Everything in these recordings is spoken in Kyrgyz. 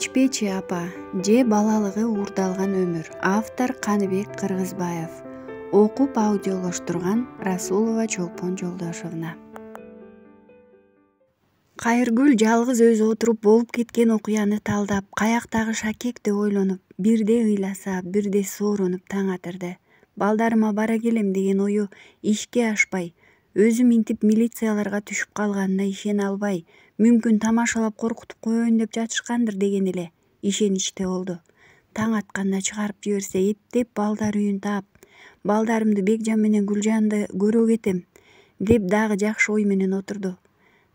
ичпечи апа же балалыгы уурдалган өмүр автор каныбек кыргызбаев окуп аудиолоштурган расулова чолпон жолдошовна кайыргүл жалгыз өзү отуруп болуп кеткен окуяны талдап каяктагы шакек деп ойлонуп бирде ыйласа бирде сооронуп таң атырды балдарыма бара келем деген ою ишке ашпай өзү минтип милицияларга түшүп калганына ишене албай мүмкүн тамашалап коркутуп коеюн деп жатышкандыр деген эле ишеничте болду таң атканда чыгарып жиберсе эптеп балдар үйүн таап балдарымды бекжан менен гүлжанды көрө кетем деп дагы жакшы ой менен отурду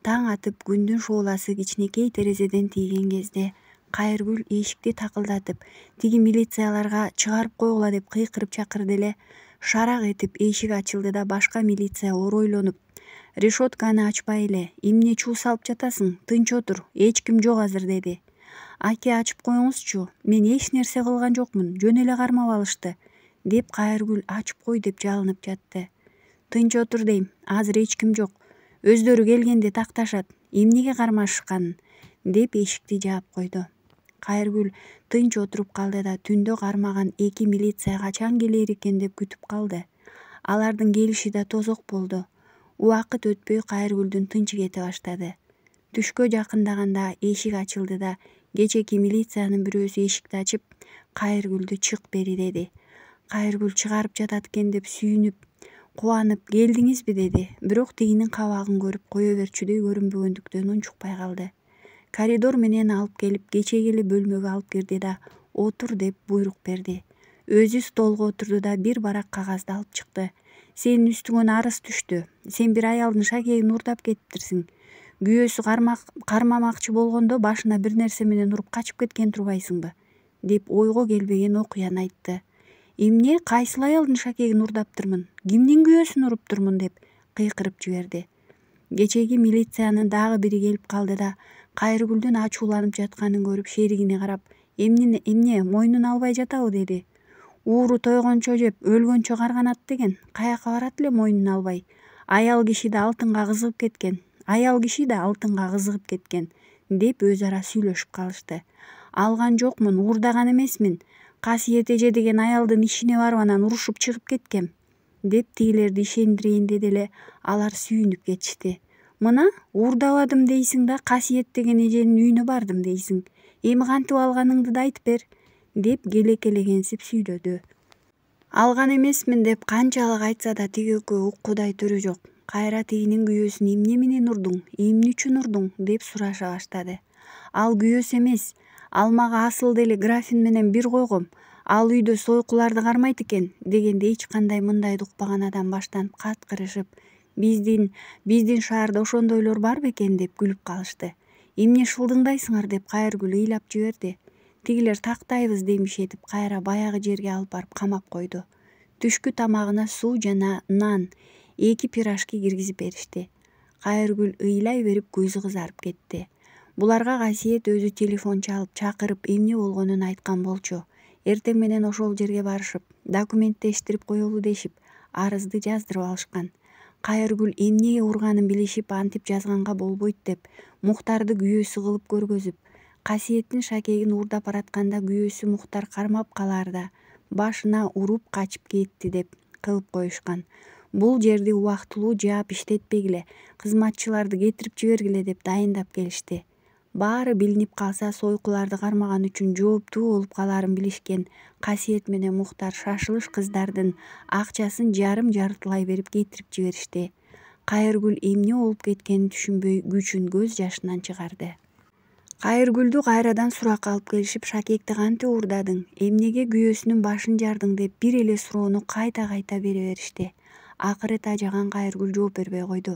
таң атып күндүн шооласы кичинекей терезеден тийген кезде кайыргүл эшикти такылдатып тиги милицияларга чыгарып койгула деп кыйкырып чакырды эле шарак этип эшик ачылды да башка милиция оройлонуп решетканы ачпай эле эмне чуу салып жатасың тынч отур эч ким жок азыр деди аке ачып коюңузчу мен эч нерсе кылган жокмун жөн эле кармап алышты деп кайыргүл ачып кой деп жалынып жатты тынч отур дейм азыр эч ким жок өздөрү келгенде такташат эмнеге кармашышканын деп эшикти жаап койду кайыргүл тынч отуруп калды да түндө кармаган эки милиция качан келер экен деп күтүп калды алардын келиши да тозок болду убакыт өтпөй кайыргүлдүн тынчы кете баштады түшкө жакындаганда эшик ачылды да кечэки милициянын бирөөсү эшикти ачып кайыргүлдү чык бери деди кайыргүл чыгарып жатат экен деп сүйүнүп кубанып келдиңизби деди бирок тигинин кабагын көрүп кое берчүдөй көрүнбөгөндүктөн унчукпай калды коридор менен алып келип кечеги бөлмөгө алып кирди да отур деп буйрук берди өзү столго отурду да бир барак кагазды алып чыкты сенин үстүңөн арыз түштү сен бир аялдын шакегин уурдап кетиптирсиң күйөөсү кармамакчы болгондо башына бир нерсе менен уруп качып кеткен турбайсыңбы деп ойго келбеген окуяны айтты эмне кайсыл аялдын шакегин уурдаптырмын кимдин күйөөсүн уруптурмун деп кыйкырып жиберди кечээки милициянын дагы бири келип калды да кайыргүлдүн ачууланып жатканын көрүп шеригине карап эмне мойнун албай жатабы деди ууру тойгончо жеп өлгөнчө карганат деген каяка барат эле мойнун албай аял киши да алтынга кызыгып кеткен аял киши да алтынга кызыгып кеткен деп өз ара сүйлөшүп калышты алган жокмун уурдаган эмесмин касиет эже деген аялдын ишине барып анан урушуп чыгып кеткем деп тигилерди ишендирейин деди эле алар сүйүнүп кетишти мына уурдабадым дейсиң да касиет деген эженин үйүнө бардым дейсиң эми кантип алганыңды да айтып бер деп келекелегенсип сүйлөдү алган эмесмин деп канчалык айтса да тиги экөө уккудай түрү жок кайра тигинин күйөөсүн эмне менен урдуң эмне үчүн урдуң деп сураша баштады ал күйөөсү эмес ал мага асыл деле графин менен бир койгом ал үйдө сойкуларды кармайт экен дегенде эч кандай мындайды укпаган адам баштан каткырышып биздин биздин шаарда ошондойлор бар бекен деп күлүп калышты эмне шылдыңдайсыңар деп кайыргүл ыйлап жиберди тигилер тактайбыз демиш этип кайра баягы жерге алып барып камап койду түшкү тамагына суу жана нан эки пирожки киргизип беришти кайыргүл ыйлай берип көзү кызарып кетти буларга касиет өзү телефон чалып чакырып эмне болгонун айткан болчу эртең менен ошол жерге барышып документтештирип коелу дешип арызды жаздырып алышкан кайыргүл эмнеге урганын билишип антип жазганга болбойт деп мухтарды күйөөсү кылып көргөзүп касиеттин шакегин уурдап баратканда күйөөсү мухтар кармап каларда башына уруп качып кетти деп кылып коюшкан бул жерди убактылуу жаап иштетпегиле кызматчыларды кетирип жибергиле деп дайындап келишти баары билинип калса сойкуларды кармаган үчүн жооптуу болуп каларын билишкен касиет менен мухтар шашылыш кыздардын акчасын жарым жартылай берип кетирип жиберишти кайыргүл эмне болуп кеткенин түшүнбөй күчүн көз жашынан чыгарды кайыргүлдү кайрадан суракка алып келишип шакекти кантип уурдадың эмнеге күйөөсүнүн башын жардың деп бир эле суроону кайта кайта бере беришти акыры тажаган кайыргүл жооп бербей койду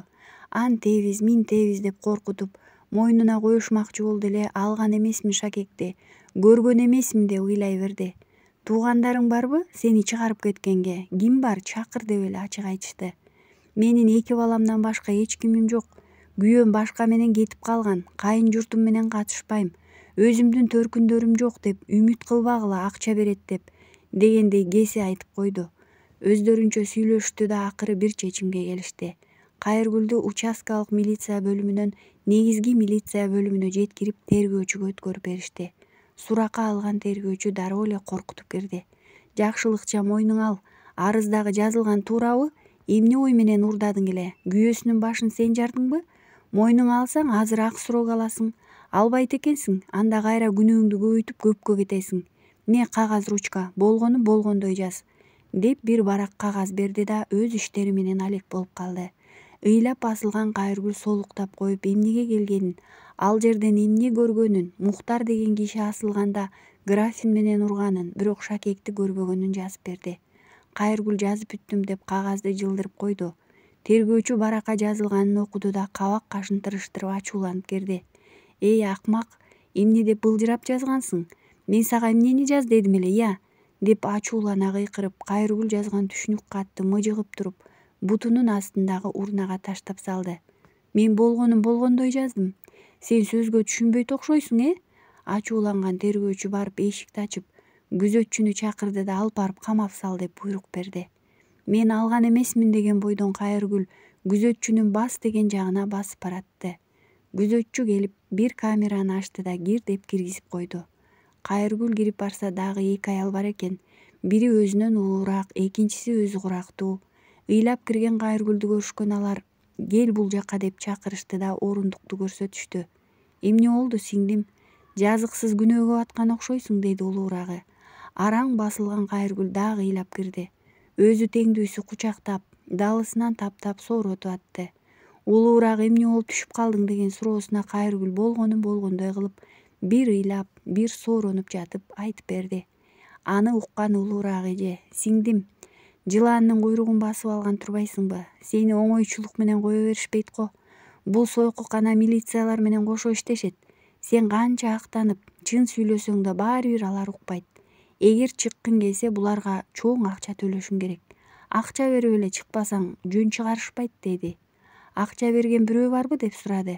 антебиз минтебиз деп коркутуп мойнуна коюшмакчы болду эле алган эмесмин шакекти көргөн эмесмин деп ыйлай берди туугандарың барбы сени чыгарып кеткенге ким бар чакыр деп эле ачык айтышты менин эки баламдан башка эч кимим жок күйөөм башка менен кетип калган кайын журтум менен катышпайм өзүмдүн төркүндөрүм жок деп үмүт кылбагыла акча берет деп дегендей кесе айтып койду өздөрүнчө сүйлөштү да акыры бир чечимге келишти кайыргүлдү участкалык милиция бөлүмүнөн негизги милиция бөлүмүнө жеткирип тергөөчүгө өткөрүп беришти суракка алган тергөөчү дароо эле коркутуп кирди жакшылыкча мойнуңа ал арыздагы жазылган туурабы эмне ой менен уурдадың эле күйөөсүнүн башын сен жардыңбы мойнуңа алсаң азыр ак срок аласың албайт экенсиң анда кайра күнөөңдү көбөйтүп көпкө кетесиң мне кагаз ручка болгону болгондой жаз деп бир барак кагаз берди да өз иштери менен алек болуп калды ыйлап басылган кайыргүл солуктап коюп эмнеге келгенин ал жерден эмне көргөнүн мухтар деген киши асылганда графин менен урганын бирок шакекти көрбөгөнүн жазып берди кайыргүл жазып бүттүм деп кагазды жылдырып койду тергөөчү баракка жазылганын окуду да кабак кашын тырыштырып ачууланып кирди эй акмак эмне деп былжырап жазгансың мен сага эмнени жаз дедим эле ыя деп ачуулана кыйкырып кайыргүл жазган түшүнүк катты мыжыгып туруп бутунун астындагы урнага таштап салды мен болгонун болгондой жаздым сен сөзгө түшүнбөйт окшойсуң э ачууланган тергөөчү барып эшикти ачып күзөтчүнү чакырды да алып барып камап сал деп буйрук берди мен алган эмесмин деген бойдон кайыргүл күзөтчүнүн бас деген жагына басып баратты күзөтчү келип бир камераны ачты да кир деп киргизип койду кайыргүл кирип барса дагы эки аял бар экен бири өзүнөн улуураак экинчиси өзү курактуу ыйлап кирген кайыргүлдү көрүшкөн алар кел бул жакка деп чакырышты да орундукту көрсөтүштү эмне болду сиңдим жазыксыз күнөөгө баткан окшойсуң деди улуурагы араң басылган кайыргүл дагы ыйлап кирди өзү теңдүүсү кучактап далысынан таптап сооротуп атты улуурагк эмне болуп түшүп калдың деген суроосуна кайыргүл болгону болгондой кылып бир ыйлап бир сооронуп жатып айтып берди аны уккан улуураак эже сиңдим жылаандын куйругун басып алган турбайсыңбы сени оңойчулук менен кое беришпейт го бул сойкукана милициялар менен кошо иштешет сен канча актанып чын сүйлөсөң да баары бир алар укпайт эгер чыккың келсе буларга чоң акча төлөшүң керек акча берип эле чыкпасаң жөн чыгарышпайт деди акча берген бирөө барбы деп сурады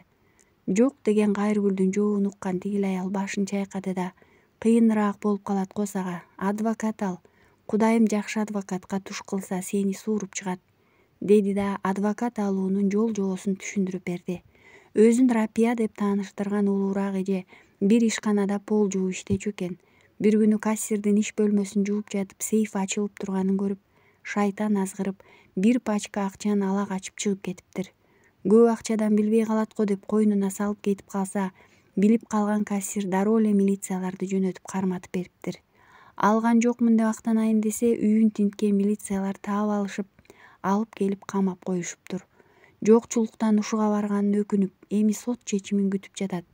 жок деген кайыргүлдүн жообун уккан тигил аял башын чайкады да кыйыныраак болуп калат го сага адвокат ал кудайым жакшы адвокатка туш кылса сени сууруп чыгат деди да адвокат алуунун жол жобосун түшүндүрүп берди өзүн рапия деп тааныштырган улуураак эже бир ишканада пол жууп иштечү экен бир күнү кассирдин иш бөлмөсүн жууп жатып сейф ачылып турганын көрүп шайтан азгырып бир пачка акчаны ала качып чыгып кетиптир көп акчадан билбей калат го деп койнуна салып кетип калса билип калган кассир дароо эле милицияларды жөнөтүп карматып бериптир алган жокмун деп актанайын десе үйүн тинткен милициялар таап алышып алып келип камап коюшуптур жокчулуктан ушуга барганын өкүнүп эми сот чечимин күтүп жатат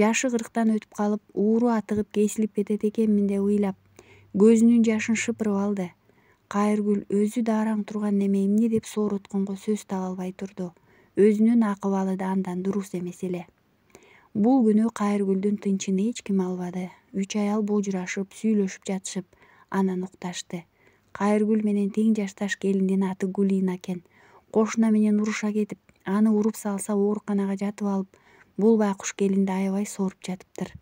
жашы кырктан өтүп калып ууру атыгып кесилип кетет экенмин деп ыйлап көзүнүн жашын шыпырып алды кайыргүл өзү да араң турган неме эмне деп сооротконго сөз таба албай турду өзүнүн акыбалы да андан дурус эмес эле бул күнү кайыргүлдүн тынчын эч ким албады үч аял божурашып сүйлөшүп жатышып анан укташты кайыргүл менен тең жашташ келиндин аты гулина экен кошуна менен уруша кетип аны уруп салса ооруканага жатып алып бул байкуш келинди аябай сооруп жатыптыр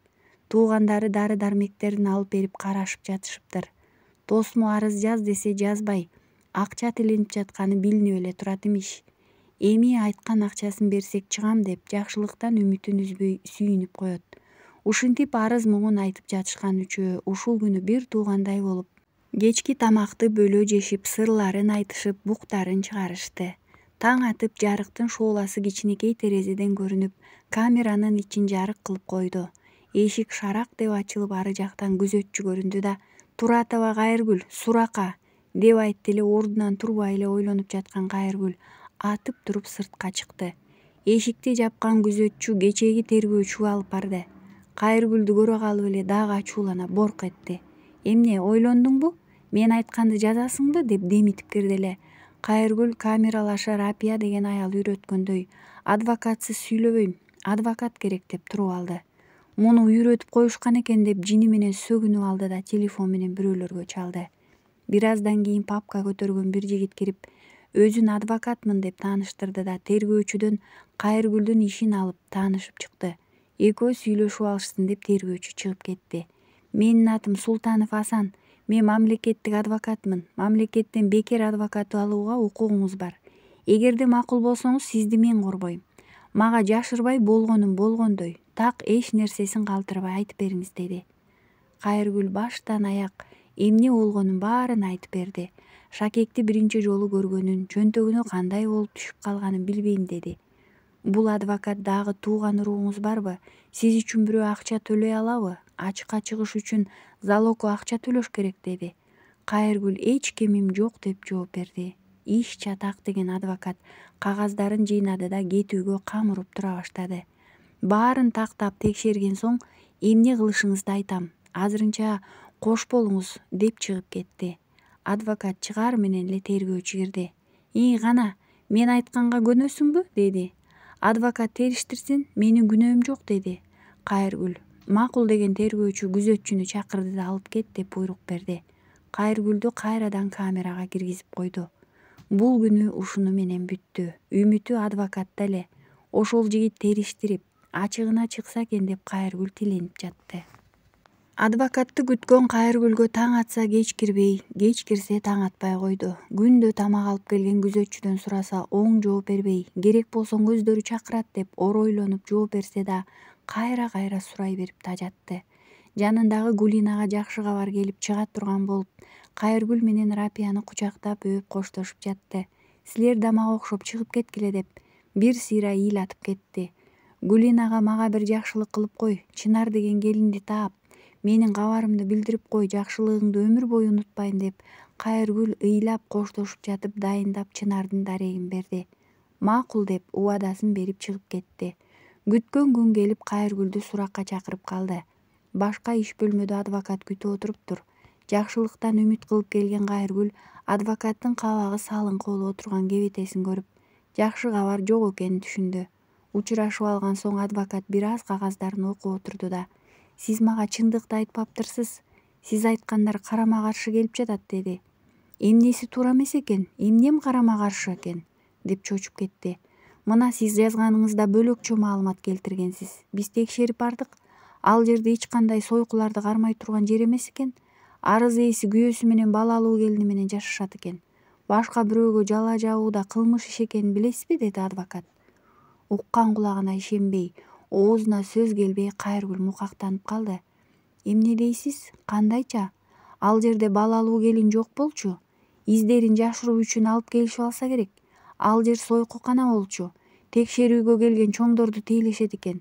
туугандары дары дармектерин алып берип карашып жатышыптыр тосмо арыз жаз десе жазбай акча тилинип жатканы билинип эле турат имиш эми айткан акчасын берсек чыгам деп жакшылыктан үмүтүн үзбөй сүйүнүп коет ушинтип арыз муңун айтып жатышкан үчөө ушул күнү бир туугандай болуп кечки тамакты бөлө жешип сырларын айтышып буктарын чыгарышты таң атып жарыктын шооласы кичинекей терезеден көрүнүп камеранын ичин жарык кылып койду эшик шарак деп ачылып ары жактан күзөтчү көрүндү да туратова кайыргүл сурака деп айтты эле ордунан турбай эле ойлонуп жаткан кайыргүл атып туруп сыртка чыкты эшикти жапкан күзөтчү кечэги тергөөчүгө алып барды кайыргүлдү көрө калып эле дагы ачуулана борк этти эмне ойлондуңбу мен айтканды жазасыңбы деп демитип кирди эле кайыргүл камералашы рапия деген аял үйрөткөндөй адвокатсыз сүйлөбөйм адвокат керек деп туруп алды муну үйрөтүп коюшкан экен деп жини менен сөгүнүп алды да телефон менен бирөөлөргө чалды бир аздан кийин папка көтөргөн бир жигит кирип өзүн адвокатмын деп тааныштырды да тергөөчүдөн кайыргүлдүн ишин алып таанышып чыкты экөөб сүйлөшүп алышсын деп тергөөчү чыгып кетти менин атым султанов асан мен мамлекеттик адвокатмын мамлекеттен бекер адвокат алууга укугуңуз бар эгерде макул болсоңуз сизди мен корбойм мага жашырбай болгонун болгондой так эч нерсесин калтырбай айтып бериңиз деди кайыргүл баштан аяк эмне болгонун баарын айтып берди шакекти биринчи жолу көргөнүн чөнтөгүнө кандай болуп түшүп калганын билбейм деди бул адвокат дагы тууган уругуңуз барбы сиз үчүн бирөө акча төлөй алабы ачыкка чыгыш үчүн залогко акча төлөш керек деди кайыргүл эч кемим жок деп жооп берди иш чатак деген адвокат кагаздарын жыйнады да кетүүгө кам уруп тура баштады баарын тактап текшерген соң эмне кылышыңызды айтам азырынча кош болуңуз деп чыгып кетти адвокат чыгар менен эле тергөөчү кирди ии кана мен айтканга көнөсүңбү деди адвокат териштирсин менин күнөөм жок деди кайыргүл макул деген тергөөчү күзөтчүнү чакырды да алып кет деп буйрук берди кайыргүлдү кайрадан камерага киргизип койду бул күнү ушуну менен бүттү үмүтү адвокатта эле ошол жигит териштирип ачыгына чыкса экен деп кайыргүл тиленип жатты адвокатты күткөн кайыргүлгө таң атса кеч кирбей кеч кирсе таң атпай койду күндө тамак алып келген күзөтчүдөн сураса оң жооп бербей керек болсоң өздөрү чакырат деп оройлонуп жооп берсе да кайра кайра сурай берип тажатты жанындагы гулинага жакшы кабар келип чыга турган болуп кайыргүл менен рапияны кучактап өөп коштошуп жатты силер да мага окшоп чыгып кеткиле деп бир сыйра ыйлатып кетти гулинага мага бир жакшылык кылып кой чынар деген келинди таап менин кабарымды билдирип кой жакшылыгыңды өмүр бою унутпайм деп кайыргүл ыйлап коштошуп жатып дайындап чынардын дарегин берди макул деп убадасын берип чыгып кетти күткөн күн келип кайыргүлдү суракка чакырып калды башка иш бөлмөдө адвокат күтүп отуруптур жакшылыктан үмүт кылып келген кайыргүл адвокаттын кабагы салыңкы болуп отурган кебетесин көрүп жакшы кабар жок экенин түшүндү учурашып алган соң адвокат бир аз кагаздарын окуп отурду да сиз мага чындыкты айтпаптырсыз сиз айткандар карама каршы келип жатат деди эмнеси туура эмес экен эмнем карама каршы экен деп чочуп кетти мына сиз жазганыңызда бөлөкчө маалымат келтиргенсиз биз текшерип бардык ал жерде эч кандай сойкуларды кармай турган жер эмес экен арыз ээси күйөөсү менен балалуу келини менен жашашат экен башка бирөөгө жала жабуу да кылмыш иш экенин билесизби деди адвокат уккан кулагына ишенбей оозуна сөз келбей кайргүл мукактанып калды эмне дейсиз кандайча ал жерде балалуу келин жок болчу издерин жашыруу үчүн алып келишип алса керек ал жер сойкукана болчу текшерүүгө келген чоңдорду тейлешет экен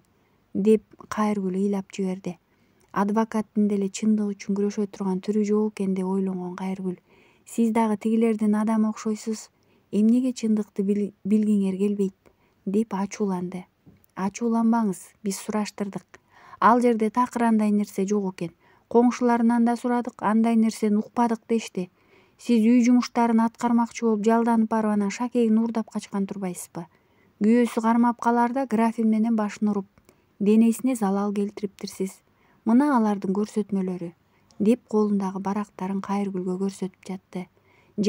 деп кайыргүл ыйлап жиберди адвокаттын деле чындык үчүн күрөшө турган түрү жок экен деп ойлонгон кайыргүл сиз дагы тигилердин адамы окшойсуз эмнеге чындыкты билгиңер келбейт деп ачууланды ачууланбаңыз биз сураштырдык ал жерде такыр андай нерсе жок экен коңшуларынан да сурадык андай нерсени укпадык дешти сиз үй жумуштарын аткармакчы болуп жалданып барып анан шакегин уурдап качкан турбайсызбы күйөөсү кармап каларда графин менен башын уруп денесине залал келтириптирсиз мына алардын көрсөтмөлөрү деп колундагы барактарын кайыргүлгө көрсөтүп жатты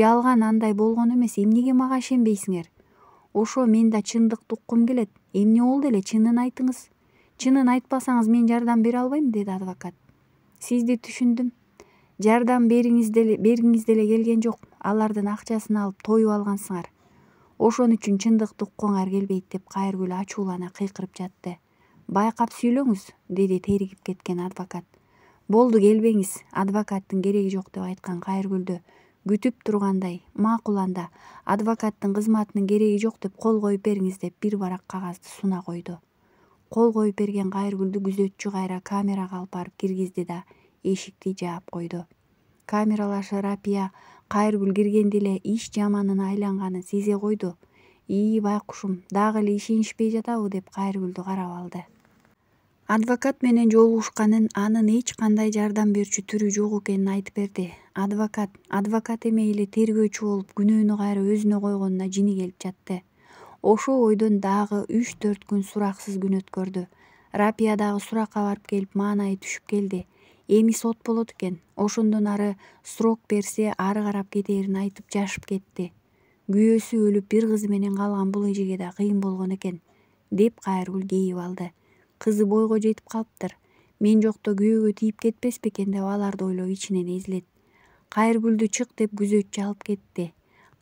жалган андай болгон эмес эмнеге мага ишенбейсиңер ошо мен да чындыкты уккум келет эмне болду эле чынын айтыңыз чынын айтпасаңыз мен жардам бере албайм деди адвокат сизди түшүндүм жардам бергиңиз деле келген жок алардын акчасын алып тоюп алгансыңар ошон үчүн чындыкты уккуңар келбейт деп кайыргүл ачуулана кыйкырып жатты байкап сүйлөңүз деди теригип кеткен адвокат болду келбеңиз адвокаттын кереги жок деп айткан кайыргүлдү күтүп тургандай макул анда адвокаттын кызматынын кереги жок деп кол коюп бериңиз деп бир барак кагазды суна койду кол коюп берген кайыргүлдү күзөтчү кайра камерага алып барып киргизди да эшикти жаап койду камералашы рапия кайыргүл киргенде эле иш жаманына айланганын сезе койду ии байкушум дагы эле ишенишпей жатабы деп кайыргүлдү карап алды адвокат менен жолугушканын анын эч кандай жардам берчү түрү жок экенин айтып берди адвокат адвокат эмей эле тергөөчү болуп күнөөнү кайра өзүнө койгонуна жини келип жатты ошо ойдон дагы үч төрт күн сураксыз күн өткөрдү рапия дагы суракка барып келип маанайы түшүп келди эми сот болот экен ошондон ары срок берсе ары карап кетээрин айтып жашып кетти күйөөсү өлүп бир кызы менен калган бул эжеге да кыйын болгон экен деп кайыргүл кейип алды кызы бойго жетип калыптыр мен жокто күйөөгө тийип кетпес бекен деп аларды ойлоп ичинен эзилет кайыргүлдү чык деп күзөтчү алып кетти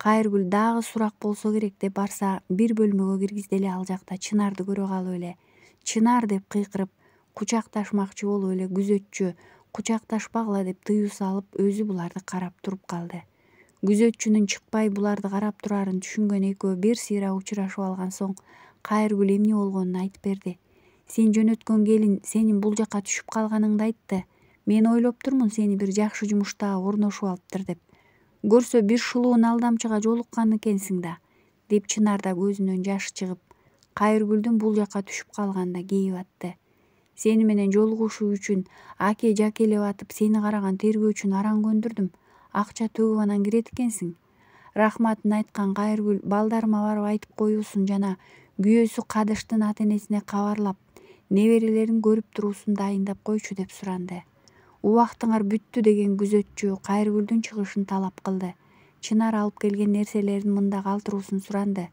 кайыргүл дагы сурак болсо керек деп барса бир бөлмөгө киргизди эле ал жакта чынарды көрө калып эле чынар деп кыйкырып кучакташмакчы болуп эле күзөтчү кучакташпагыла деп тыюу салып өзү буларды карап туруп калды күзөтчүнүн чыкпай буларды карап турарын түшүнгөн экөө бир сыйра учурашып алган соң кайыргүл эмне болгонун айтып берди сен жөнөткөн келин сенин бул жака түшүп калганыңды айтты мен ойлоптурмун сени бир жакшы жумуштаап орношуп алыптыр деп көрсө бир шылуун алдамчыга жолуккан экенсиң да деп чынар да көзүнөн жаш чыгып кайыргүлдүн бул жака түшүп калганына кейип атты сени менен жолугушуу үчүн аке жакелеп атып сени караган тергөөчүнү араң көндүрдүм акча төгүп анан кирет экенсиң рахматын айткан кайыргүл балдарыма барып айтып коюусун жана күйөөсү кадыштын ата энесине кабарлап неберелерин көрүп туруусун дайындап койчу деп суранды убактыңар бүттү деген күзөтчү кайыргүлдүн чыгышын талап кылды чынар алып келген нерселерин мында калтыруусун суранды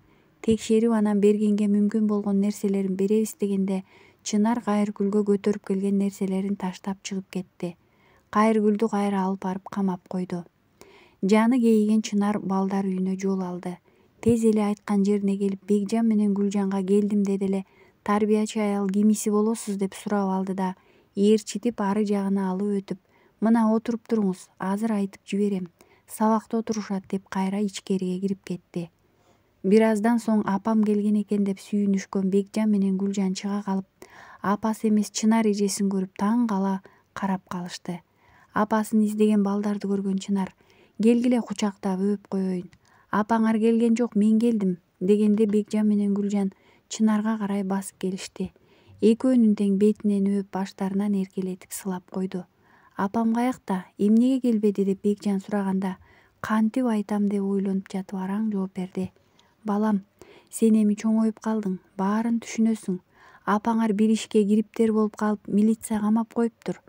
текшерип анан бергенге мүмкүн болгон нерселерин беребиз дегенде чынар кайыргүлгө көтөрүп келген нерселерин таштап чыгып кетти кайыргүлдү кайра алып барып камап койду жаны кейиген чынар балдар үйүнө жол алды тез эле айткан жерине келип бекжан менен гүлжанга келдим деди эле тарбиячы аял кимиси болосуз деп сурап алды да ээрчитип ары жагына алып өтүп мына отуруп туруңуз азыр айтып жиберем сабакта отурушат деп кайра ичкериге кирип кетти бир аздан соң апам келген экен деп сүйүнүшкөн бекжан менен гүлжан чыга калып апасы эмес чынар эжесин көрүп таң кала карап калышты апасын издеген балдарды көргөн чынар келгиле кучактап өөп коеюн апаңар келген жок мен келдим дегенде бекжан менен гүлжан чынарга карай басып келишти экөөнүн тең бетинен өөп баштарынан эркелетип сылап койду апам каякта эмнеге келбеди деп бекжан сураганда кантип айтам деп ойлонуп жатып араң жооп берди балам сен эми чоңоюп калдың баарын түшүнөсүң апаңар бир ишке кириптер болуп калып милиция камап коюптур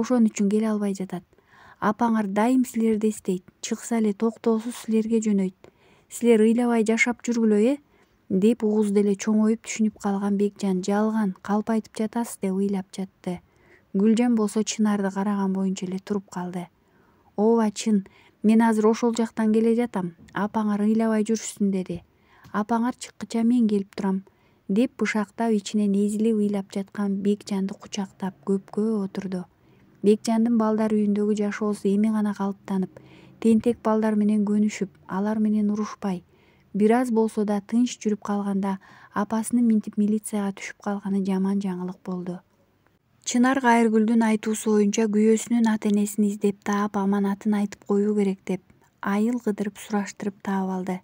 ошон үчүн келе албай жатат апаңар дайым силерди эстейт чыкса эле токтоосуз силерге жөнөйт силер ыйлабай жашап жүргүлө э деп угуз деле чоңоюп түшүнүп калган бекжан жалган калп айтып жатасыз деп ыйлап жатты гүлжан болсо чынарды караган боюнча эле туруп калды ооба чын мен азыр ошол жактан келе жатам апаңар ыйлабай жүрүшсүн деди апаңар чыккыча мен келип турам деп бышактап ичинен эзилип ыйлап жаткан бекжанды кучактап көпкө отурду бекжандын балдар үйүндөгү жашоосу эми гана калыптанып тентек балдар менен көнүшүп алар менен урушпай бир аз болсо да тынч жүрүп калганда апасынын минтип милицияга түшүп калганы жаман жаңылык болду чынар кайыргүлдүн айтуусу боюнча күйөөсүнүн ата энесин издеп таап аманатын айтып коюу керек деп айыл кыдырып сураштырып таап алды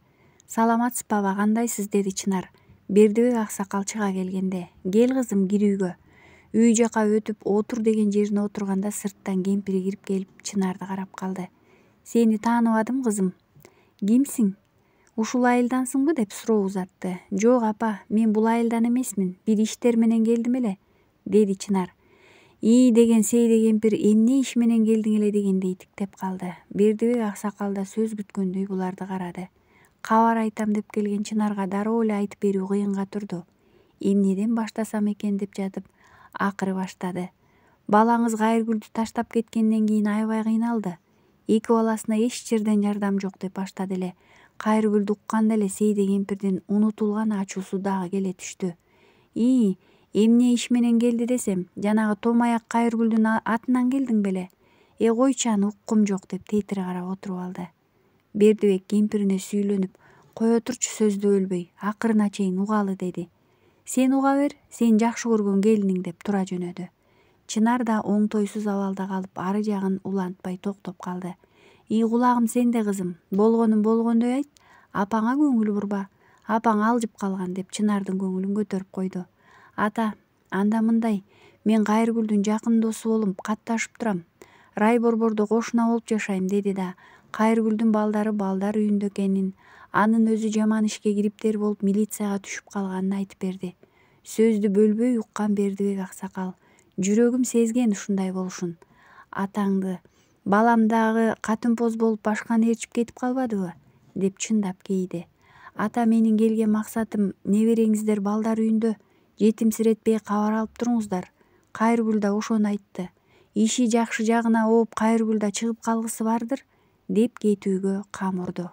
саламатсызбы аба кандайсыз деди чынар бердибек аксакал чыга келгенде кел кызым кир үйгө үй жака өтүп отур деген жерине отурганда сырттан кемпири кирип келип чынарды карап калды сени тааныбадым кызым кимсиң ушул айылдансыңбы деп суроо узатты жок апа мен бул айылдан эмесмин бир иштер менен келдим эле деди чынар ии деген сейде кемпир эмне иш менен келдиң эле дегендей тиктеп калды бердибек аксакал да сөз күткөндөй буларды карады кабар айтам деп келген чынарга дароо эле айтып берүү кыйынга турду эмнеден баштасам экен деп жатып акыры баштады балаңыз кайыргүлдү таштап кеткенден кийин аябай кыйналды эки баласына эч жерден жардам жок деп баштады эле гүлдү укканда эле сейде кемпирдин унутулган ачуусу дагы келе түштү ии эмне иш менен келди десем жанагы томаяк гүлдүн атынан келдиң беле э койчу аны уккум жок деп тетире карап отуруп алды бердибек кемпирине сүйлөнүп кое турчу сөздү бөлбөй акырына чейин угалы деди сен уга бер сен жакшы көргөн келиниң деп тура жөнөдү чынар да оңтойсуз абалда калып ары жагын улантпай токтоп калды ии кулагым сенде кызым болгонун болгондой айт апаңа көңүл бурба апаң алжып калган деп чынардын көңүлүн көтөрүп койду ата анда мындай мен кайыргүлдүн жакын досу болуп катташып турам рай борбордо кошуна болуп жашайм деди да кайыргүлдүн балдары балдар үйүндө экенин анын өзү жаман ишке кириптер болуп милицияга түшүп калганын айтып берди сөздү бөлбөй уккан бердибек аксакал жүрөгүм сезген ушундай болушун атаңды балам дагы катымпоз болуп башканы ээрчип кетип калбадыбы деп чындап кейиди ата менин келген максатым небереңиздер балдар үйүндө жетимсиретпей кабар алып туруңуздар кайыргүл да ошону айтты иши жакшы жагына ооп кайыргүл да чыгып калгысы бардыр деп кетүүгө кам урду